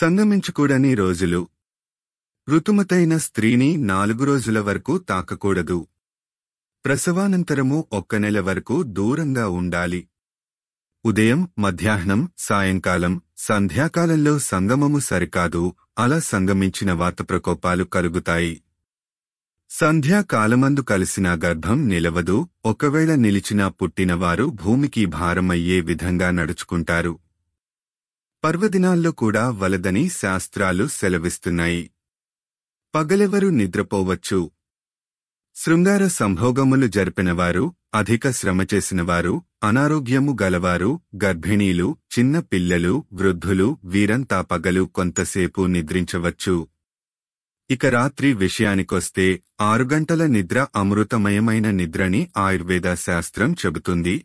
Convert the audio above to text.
సంగమించకూడని రోజులు ఋతుమతైన స్త్రీని నాలుగు రోజుల వరకు తాకకూడదు ప్రసవానంతరము ఒక్క నెల వరకు దూరంగా ఉండాలి ఉదయం మధ్యాహ్నం సాయంకాలం సంధ్యాకాలంలో సంగమము సరికాదు అలా సంగమించిన వాత ప్రకోపాలు కలుగుతాయి సంధ్యాకాలమందు కలిసిన గర్భం నిలవదు ఒకవేళ నిలిచినా పుట్టినవారు భూమికి భారమయ్యే విధంగా నడుచుకుంటారు పర్వదినాల్లో కూడా వలదని శాస్త్రాలు సెలవిస్తున్నాయి పగలెవరు నిద్రపోవచ్చు శృంగార సంభోగములు జరిపినవారు అధిక శ్రమ చేసినవారు అనారోగ్యము గలవారు గర్భిణీలు చిన్న పిల్లలు వృద్ధులు వీరంతా పగలు కొంతసేపు నిద్రించవచ్చు ఇక రాత్రి విషయానికొస్తే ఆరు గంటల నిద్ర అమృతమయమైన నిద్రని ఆయుర్వేద శాస్త్రం చెబుతుంది